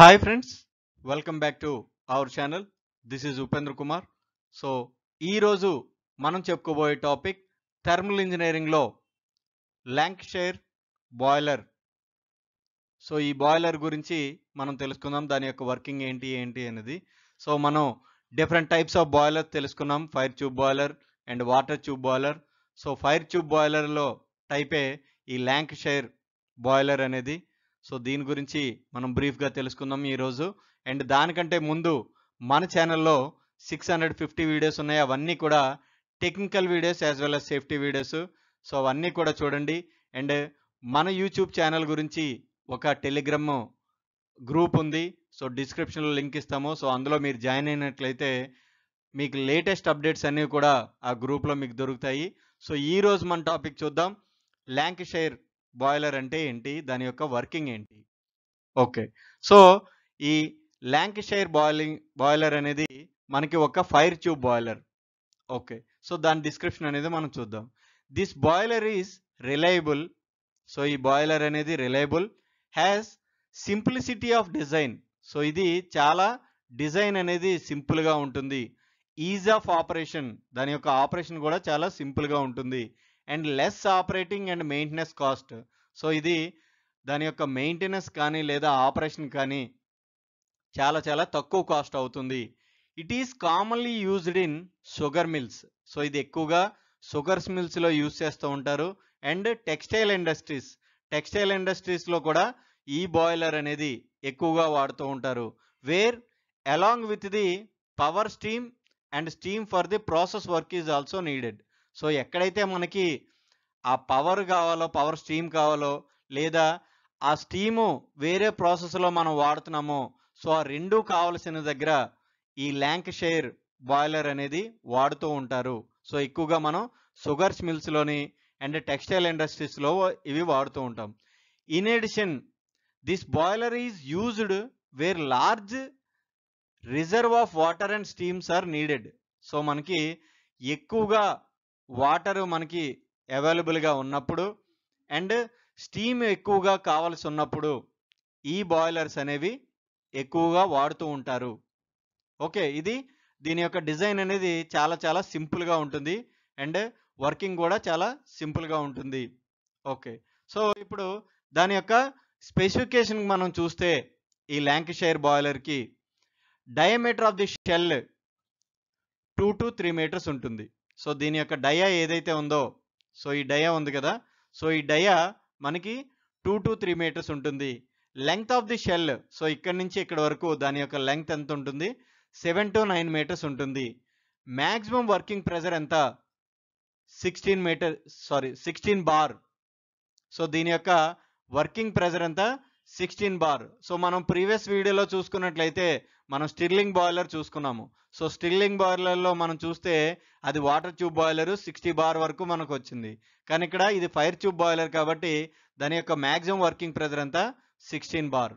hi friends welcome back to our channel this is Upendra Kumar so ఈరోజు మనం చెప్పుకోబోయే topic thermal ఇంజనీరింగ్లో ల్యాంక్షైర్ బాయిలర్ సో ఈ బాయిలర్ గురించి మనం తెలుసుకుందాం దాని యొక్క వర్కింగ్ ఏంటి ఏంటి అనేది సో మనం డిఫరెంట్ టైప్స్ ఆఫ్ బాయిలర్ తెలుసుకున్నాం fire tube boiler and water tube boiler so fire tube బాయిలర్లో టైపే ఈ ల్యాంక్షైర్ బాయిలర్ అనేది సో దీని గురించి మనం బ్రీఫ్గా తెలుసుకుందాం ఈరోజు అండ్ దానికంటే ముందు మన ఛానల్లో సిక్స్ హండ్రెడ్ ఫిఫ్టీ వీడియోస్ ఉన్నాయి అవన్నీ కూడా technical videos as well as safety videos so అవన్నీ కూడా చూడండి అండ్ మన యూట్యూబ్ ఛానల్ గురించి ఒక టెలిగ్రామ్ గ్రూప్ ఉంది సో డిస్క్రిప్షన్లో లింక్ ఇస్తాము సో అందులో మీరు జాయిన్ అయినట్లయితే మీకు లేటెస్ట్ అప్డేట్స్ అన్నీ కూడా ఆ గ్రూప్లో మీకు దొరుకుతాయి సో ఈరోజు మన టాపిక్ చూద్దాం ల్యాంక్ షేర్ బాయిలర్ అంటే ఏంటి దాని యొక్క వర్కింగ్ ఏంటి ఓకే సో ఈ ల్యాంకిషైర్ బాయిలింగ్ బాయిలర్ అనేది మనకి ఒక fire tube boiler okay so దాని డిస్క్రిప్షన్ అనేది మనం చూద్దాం this boiler is reliable so ఈ బాయిలర్ అనేది reliable has simplicity of design so ఇది చాలా డిజైన్ అనేది సింపుల్గా ఉంటుంది ఈజ్ ఆఫ్ ఆపరేషన్ దాని యొక్క ఆపరేషన్ కూడా చాలా సింపుల్గా ఉంటుంది and less operating and maintenance cost so ఇది దాని యొక్క మెయింటెనెన్స్ కానీ లేదా ఆపరేషన్ కానీ చాలా చాలా తక్కువ కాస్ట్ అవుతుంది it is commonly used in sugar mills so ఇది ఎక్కువగా షుగర్స్ మిల్స్లో యూజ్ చేస్తూ ఉంటారు అండ్ టెక్స్టైల్ ఇండస్ట్రీస్ టెక్స్టైల్ ఇండస్ట్రీస్లో కూడా ఈ బాయిలర్ అనేది ఎక్కువగా వాడుతూ ఉంటారు where along with the power steam and steam for the process work is also needed so ఎక్కడైతే మనకి ఆ పవర్ కావాలో పవర్ స్ట్రీమ్ కావాలో లేదా ఆ స్టీము వేరే ప్రాసెస్లో మనం వాడుతున్నామో సో ఆ రెండూ కావలసిన దగ్గర ఈ ల్యాంక్ షేర్ బాయిలర్ అనేది వాడుతూ ఉంటారు సో ఎక్కువగా మనం షుగర్స్ మిల్స్లోని అండ్ టెక్స్టైల్ ఇండస్ట్రీస్లో ఇవి వాడుతూ ఉంటాం in addition this boiler is used where large reserve of water and steams are needed so మనకి ఎక్కువగా వాటరు మనకి అవైలబుల్గా ఉన్నప్పుడు అండ్ స్టీమ్ ఎక్కువగా కావాల్సి ఉన్నప్పుడు ఈ బాయిలర్స్ అనేవి ఎక్కువగా వాడుతూ ఉంటారు ఓకే ఇది దీని యొక్క డిజైన్ అనేది చాలా చాలా సింపుల్గా ఉంటుంది అండ్ వర్కింగ్ కూడా చాలా సింపుల్గా ఉంటుంది ఓకే సో ఇప్పుడు దాని యొక్క స్పెసిఫికేషన్ మనం చూస్తే ఈ ల్యాంకిషైర్ బాయిలర్కి diameter of the shell two to three metres ఉంటుంది సో దీని యొక్క డయా ఏదైతే ఉందో సో ఈ డయా ఉంది కదా సో ఈ డయా మనకి టూ టు త్రీ మీటర్స్ ఉంటుంది length of the shell so ఇక్కడ నుంచి ఇక్కడ వరకు దాని యొక్క లెంగ్త్ ఎంత ఉంటుంది సెవెన్ టు నైన్ మీటర్స్ ఉంటుంది మ్యాక్సిమం వర్కింగ్ ప్రెజర్ ఎంత sixteen metre sorry sixteen bar so దీని యొక్క వర్కింగ్ ప్రెజర్ ఎంత సిక్స్టీన్ బార్ సో మనం ప్రీవియస్ వీడియోలో చూసుకున్నట్లయితే మనం స్టిర్లింగ్ బాయిలర్ చూసుకున్నాము సో స్టిర్లింగ్ బాయిలర్లో మనం చూస్తే అది water tube boiler sixty bar వరకు మనకు వచ్చింది కానీ ఇక్కడ ఇది ఫైర్ ట్యూబ్ బాయిలర్ కాబట్టి దాని యొక్క మ్యాక్సిమం వర్కింగ్ ప్రెజర్ అంతా sixteen bar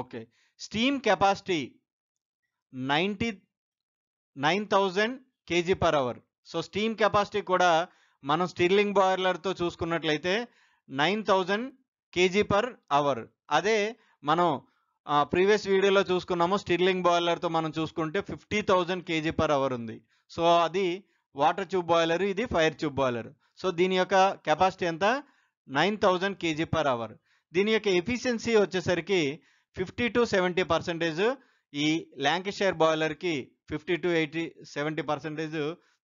okay steam capacity ninety nine thousand KG per hour so steam capacity కూడా మనం స్టిర్లింగ్ బాయిలర్తో చూసుకున్నట్లయితే nine thousand KG per hour అదే మనం ప్రీవియస్ వీడియోలో చూసుకున్నాము స్టిర్లింగ్ బాయిలర్తో మనం చూసుకుంటే fifty thousand KG per hour ఉంది సో అది వాటర్ ట్యూబ్ బాయిలర్ ఇది ఫైర్ ట్యూబ్ బాయిలర్ సో దీని యొక్క కెపాసిటీ ఎంత nine thousand KG per hour దీని యొక్క ఎఫిషియన్సీ వచ్చేసరికి ఫిఫ్టీ టు సెవెంటీ పర్సెంటేజ్ ఈ ల్యాంకిషైర్ బాయిలర్కి fifty to eighty seventy percentage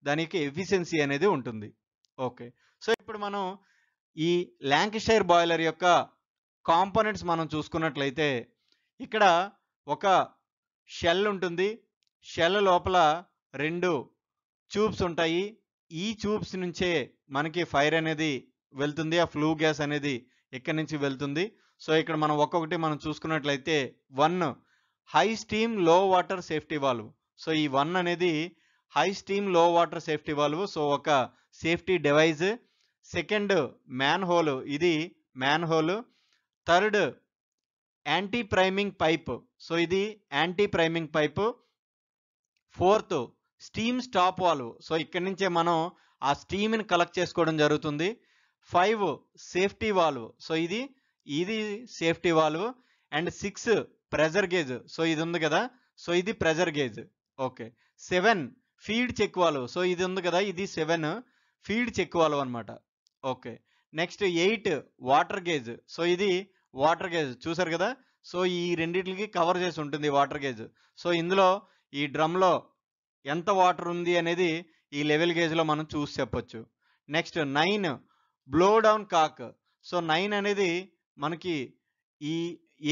దానికి ఎఫిషియన్సీ అనేది ఉంటుంది ఓకే సో ఇప్పుడు మనం ఈ ల్యాంకిషైర్ బాయిలర్ యొక్క కాంపోనెంట్స్ మనం చూసుకున్నట్లయితే ఇక్కడ ఒక షెల్ ఉంటుంది షెల్ లోపల రెండు ట్యూబ్స్ ఉంటాయి ఈ ట్యూబ్స్ నుంచే మనకి ఫైర్ అనేది వెళ్తుంది ఆ ఫ్లూ గ్యాస్ అనేది ఇక్కడ నుంచి వెళ్తుంది సో ఇక్కడ మనం ఒక్కొక్కటి మనం చూసుకున్నట్లయితే one high steam low water safety valve so ఈ వన్ అనేది high steam low water safety valve so ఒక safety device second manhole ఇది manhole third anti priming pipe so ఇది anti priming pipe fourth steam stop valve so ఇక్కడి నుంచే మనం ఆ స్టీమ్ని collect చేసుకోవడం జరుగుతుంది ఫైవ్ సేఫ్టీ వాల్వ్ సో ఇది ఇది safety valve and six pressure gauge so ఇది ఉంది కదా సో ఇది pressure gauge okay seven feed check valve so ఇది ఉంది కదా ఇది సెవెన్ ఫీడ్ చెక్ వాల్వ్ అనమాట okay next eight water gauge so ఇది వాటర్ గేజ్ చూసారు కదా సో ఈ రెండింటికి కవర్ చేసి ఉంటుంది వాటర్ గేజ్ సో ఇందులో ఈ డ్రమ్లో ఎంత వాటర్ ఉంది అనేది ఈ లెవెల్ గేజ్లో మనం చూసి చెప్పొచ్చు next nine blow down cock so nine అనేది మనకి ఈ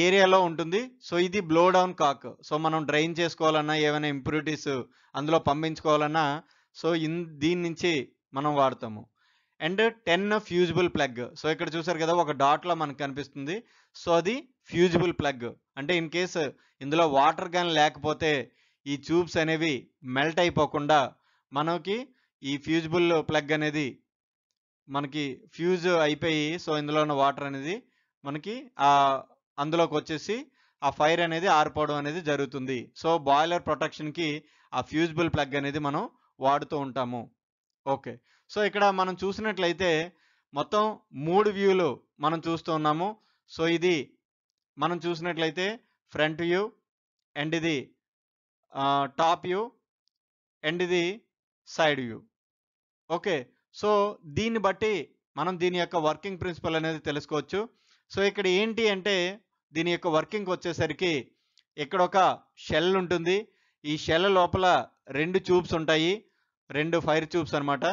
ఏరియాలో ఉంటుంది సో ఇది బ్లో డౌన్ కాక్ సో మనం డ్రైన్ చేసుకోవాలన్నా ఏమైనా ఇంప్యూరిటీస్ అందులో పంపించుకోవాలన్నా సో ఇన్ దీని నుంచి మనం వాడతాము and ten fusible plug so ఇక్కడ చూసారు కదా ఒక డాట్లో మనకు కనిపిస్తుంది సో అది ఫ్యూజిబుల్ ప్లగ్ అంటే ఇన్ కేసు ఇందులో వాటర్ కానీ లేకపోతే ఈ ట్యూబ్స్ అనేవి మెల్ట్ అయిపోకుండా మనకి ఈ ఫ్యూజిబుల్ ప్లగ్ అనేది మనకి ఫ్యూజ్ అయిపోయి సో ఇందులో ఉన్న వాటర్ అనేది మనకి అందులోకి వచ్చేసి ఆ ఫైర్ అనేది ఆరిపోవడం అనేది జరుగుతుంది సో బాయిలర్ ప్రొటెక్షన్కి ఆ ఫ్యూజిబుల్ ప్లగ్ అనేది మనం వాడుతూ ఉంటాము ఓకే సో ఇక్కడ మనం చూసినట్లయితే మొత్తం మూడు వ్యూలు మనం చూస్తూ ఉన్నాము సో ఇది మనం చూసినట్లయితే ఫ్రంట్ వ్యూ అండ్ ఇది టాప్ వ్యూ అండ్ ఇది సైడ్ వ్యూ ఓకే సో దీన్ని బట్టి మనం దీని యొక్క వర్కింగ్ ప్రిన్సిపల్ అనేది తెలుసుకోవచ్చు సో ఇక్కడ ఏంటి అంటే దీని యొక్క వర్కింగ్ వచ్చేసరికి ఇక్కడ ఒక షెల్ ఉంటుంది ఈ షెల్ లోపల రెండు ట్యూబ్స్ ఉంటాయి రెండు ఫైర్ ట్యూబ్స్ అనమాట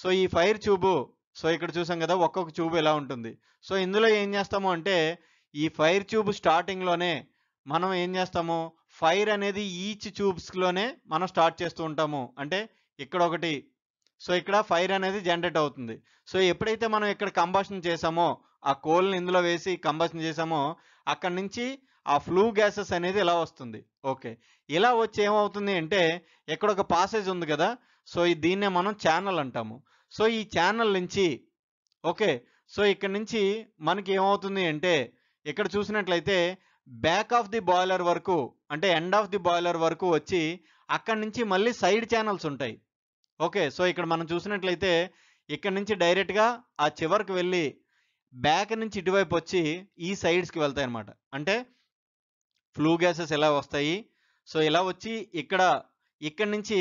సో ఈ ఫైర్ ట్యూబు సో ఇక్కడ చూసాం కదా ఒక్కొక్క ట్యూబ్ ఎలా ఉంటుంది సో ఇందులో ఏం చేస్తాము అంటే ఈ ఫైర్ ట్యూబ్ స్టార్టింగ్లోనే మనం ఏం చేస్తాము ఫైర్ అనేది ఈచ్ ట్యూబ్స్లోనే మనం స్టార్ట్ చేస్తూ ఉంటాము అంటే ఇక్కడ ఒకటి సో ఇక్కడ ఫైర్ అనేది జనరేట్ అవుతుంది సో ఎప్పుడైతే మనం ఇక్కడ కంబషన్ చేసామో ఆ కోల్ని ఇందులో వేసి కంబషన్ చేసామో అక్కడి నుంచి ఆ ఫ్లూ గ్యాసెస్ అనేది ఇలా వస్తుంది ఓకే ఇలా వచ్చి ఏమవుతుంది అంటే ఇక్కడ ఒక పాసేజ్ ఉంది కదా సో దీన్నే మనం ఛానల్ అంటాము సో ఈ ఛానల్ నుంచి ఓకే సో ఇక్కడ నుంచి మనకి ఏమవుతుంది అంటే ఇక్కడ చూసినట్లయితే బ్యాక్ ఆఫ్ ది బాయిలర్ వరకు అంటే ఎండ్ ఆఫ్ ది బాయిలర్ వరకు వచ్చి అక్కడి నుంచి మళ్ళీ సైడ్ ఛానల్స్ ఉంటాయి ఓకే సో ఇక్కడ మనం చూసినట్లయితే ఇక్కడ నుంచి డైరెక్ట్గా ఆ చివరికి వెళ్ళి బ్యాక్ నుంచి ఇటువైపు వచ్చి ఈ సైడ్స్కి వెళ్తాయి అనమాట అంటే ఫ్లూ గ్యాసెస్ ఎలా వస్తాయి సో ఇలా వచ్చి ఇక్కడ ఇక్కడ నుంచి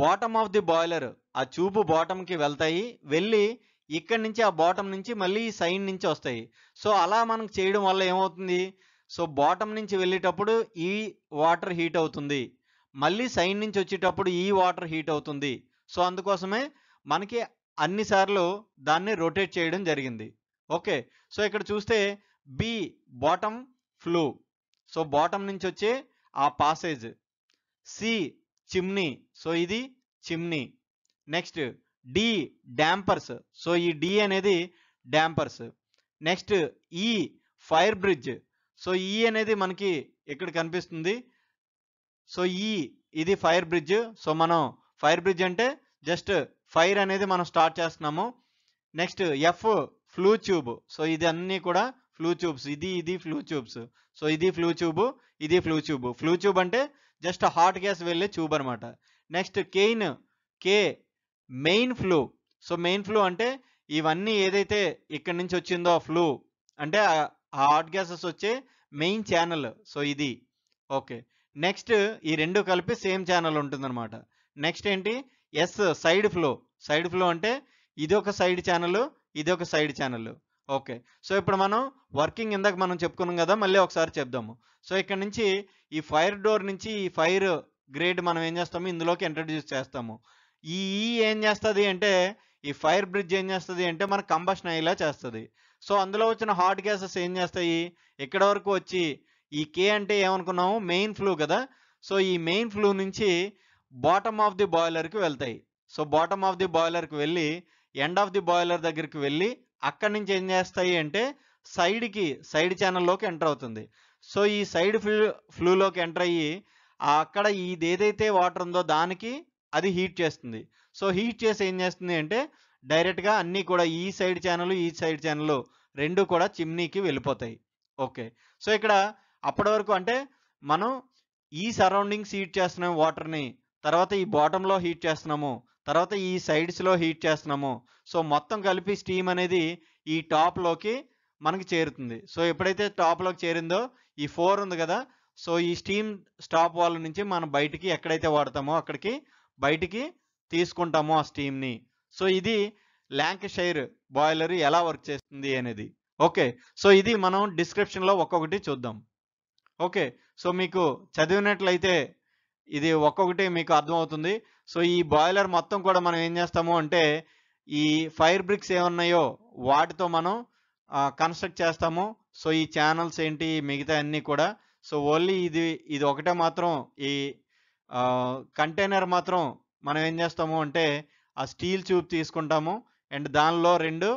బాటమ్ ఆఫ్ ది బాయిలర్ ఆ చూపు బాటమ్కి వెళ్తాయి వెళ్ళి ఇక్కడి నుంచి ఆ బాటమ్ నుంచి మళ్ళీ ఈ సైడ్ నుంచి వస్తాయి సో అలా మనకు చేయడం వల్ల ఏమవుతుంది సో బాటమ్ నుంచి వెళ్ళేటప్పుడు ఈ వాటర్ హీట్ అవుతుంది మళ్ళీ సైడ్ నుంచి వచ్చేటప్పుడు ఈ వాటర్ హీట్ అవుతుంది సో అందుకోసమే మనకి అన్నిసార్లు దాన్ని రొటేట్ చేయడం జరిగింది ఓకే సో ఇక్కడ చూస్తే B bottom flue so bottom నుంచి వచ్చే ఆ పాసేజ్ సి చిమ్నీ సో ఇది chimney next D dampers so ఈ డి అనేది డ్యాంపర్స్ నెక్స్ట్ ఈ ఫైర్ బ్రిడ్జ్ సో ఈ అనేది మనకి ఇక్కడ కనిపిస్తుంది సో ఈ e, ఇది ఫైర్ బ్రిడ్జ్ సో మనం ఫైర్ బ్రిడ్జ్ అంటే జస్ట్ ఫైర్ అనేది మనం స్టార్ట్ చేస్తున్నాము next F flue tube so ఇది అన్నీ కూడా ఫ్లూ ట్యూబ్స్ ఇది ఇది ఫ్లూ ట్యూబ్స్ సో ఇది ఫ్లూ ట్యూబ్ ఇది ఫ్లూ ట్యూబ్ ఫ్లూ ట్యూబ్ అంటే జస్ట్ హాట్ గ్యాస్ వెళ్ళే ట్యూబ్ అనమాట నెక్స్ట్ కెయిన్ కే main flue so main flue అంటే ఇవన్నీ ఏదైతే ఇక్కడి నుంచి వచ్చిందో ఆ ఫ్లూ అంటే హాట్ గ్యాసెస్ వచ్చే మెయిన్ ఛానల్ సో ఇది ఓకే నెక్స్ట్ ఈ రెండు కలిపి సేమ్ ఛానల్ ఉంటుందన్నమాట నెక్స్ట్ ఏంటి ఎస్ సైడ్ ఫ్లో సైడ్ ఫ్లో అంటే ఇది ఒక సైడ్ ఛానల్ ఇది ఒక సైడ్ ఛానల్ ఓకే సో ఇప్పుడు మనం వర్కింగ్ ఇందాక మనం చెప్పుకున్నాం కదా మళ్ళీ ఒకసారి చెప్దాము సో ఇక్కడ నుంచి ఈ ఫైర్ డోర్ నుంచి ఈ ఫైర్ గ్రేడ్ మనం ఏం చేస్తాము ఇందులోకి ఇంట్రడ్యూస్ చేస్తాము ఈ ఈ ఏం చేస్తుంది అంటే ఈ ఫైర్ బ్రిడ్జ్ ఏం చేస్తుంది అంటే మన కంబషన్ అయ్యేలా చేస్తుంది సో అందులో వచ్చిన హాట్ గ్యాసెస్ ఏం చేస్తాయి ఇక్కడ వరకు వచ్చి ఈ కే అంటే ఏమనుకున్నాము మెయిన్ ఫ్లూ కదా సో ఈ మెయిన్ ఫ్లూ నుంచి బాటమ్ ఆఫ్ ది బాయిలర్కి వెళ్తాయి సో బాటమ్ ఆఫ్ ది బాయిలర్కి వెళ్ళి ఎండ్ ఆఫ్ ది బాయిలర్ దగ్గరికి వెళ్ళి అక్కడి నుంచి ఏం చేస్తాయి అంటే సైడ్కి సైడ్ ఛానల్లోకి ఎంటర్ అవుతుంది సో ఈ సైడ్ ఫ్లూ ఫ్లూలోకి ఎంటర్ అయ్యి అక్కడ ఇది ఏదైతే వాటర్ ఉందో దానికి అది హీట్ చేస్తుంది సో హీట్ చేసి ఏం చేస్తుంది అంటే డైరెక్ట్గా అన్నీ కూడా ఈ సైడ్ ఛానల్ ఈ సైడ్ ఛానల్ రెండు కూడా చిమ్నీకి వెళ్ళిపోతాయి ఓకే సో ఇక్కడ అప్పటి వరకు అంటే మనం ఈ సరౌండింగ్స్ హీట్ చేస్తున్నాం వాటర్ని తర్వాత ఈ బాటంలో హీట్ చేస్తున్నాము తర్వాత ఈ సైడ్స్లో హీట్ చేస్తున్నాము సో మొత్తం కలిపి స్టీమ్ అనేది ఈ టాప్లోకి మనకి చేరుతుంది సో ఎప్పుడైతే టాప్లోకి చేరిందో ఈ ఫోర్ ఉంది కదా సో ఈ స్టీమ్ స్టాప్ వాల్ నుంచి మనం బయటికి ఎక్కడైతే వాడతామో అక్కడికి బయటికి తీసుకుంటాము ఆ స్టీమ్ని సో ఇది ల్యాంకషైర్ బాయిలర్ ఎలా వర్క్ చేస్తుంది అనేది ఓకే సో ఇది మనం డిస్క్రిప్షన్లో ఒక్కొక్కటి చూద్దాం ఓకే సో మీకు చదివినట్లయితే ఇది ఒక్కొక్కటి మీకు అర్థమవుతుంది సో ఈ బాయిలర్ మొత్తం కూడా మనం ఏం చేస్తాము అంటే ఈ ఫైర్ బ్రిక్స్ ఏమున్నాయో వాటితో మనం కన్స్ట్రక్ట్ చేస్తాము సో ఈ ఛానల్స్ ఏంటి మిగతా అన్నీ కూడా సో ఓన్లీ ఇది ఇది ఒకటే మాత్రం ఈ కంటైనర్ మాత్రం మనం ఏం చేస్తాము అంటే ఆ స్టీల్ ట్యూబ్ తీసుకుంటాము అండ్ దానిలో రెండు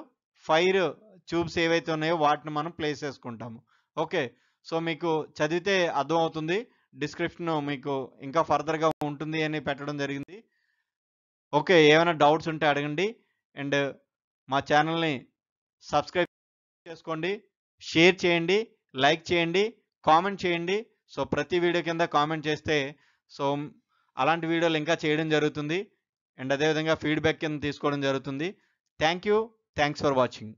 ఫైర్ ట్యూబ్స్ ఏవైతే ఉన్నాయో వాటిని మనం ప్లేస్ చేసుకుంటాము ఓకే సో మీకు చదివితే అర్థమవుతుంది డిస్క్రిప్షన్ మీకు ఇంకా ఫర్దర్గా ఉంటుంది అని పెట్టడం జరిగింది ఓకే ఏమైనా డౌట్స్ ఉంటే అడగండి అండ్ మా ఛానల్ని సబ్స్క్రైబ్ చేసుకోండి షేర్ చేయండి లైక్ చేయండి కామెంట్ చేయండి సో ప్రతి వీడియో కింద కామెంట్ చేస్తే సో అలాంటి వీడియోలు ఇంకా చేయడం జరుగుతుంది అండ్ అదేవిధంగా ఫీడ్బ్యాక్ కింద తీసుకోవడం జరుగుతుంది thank you thanks for watching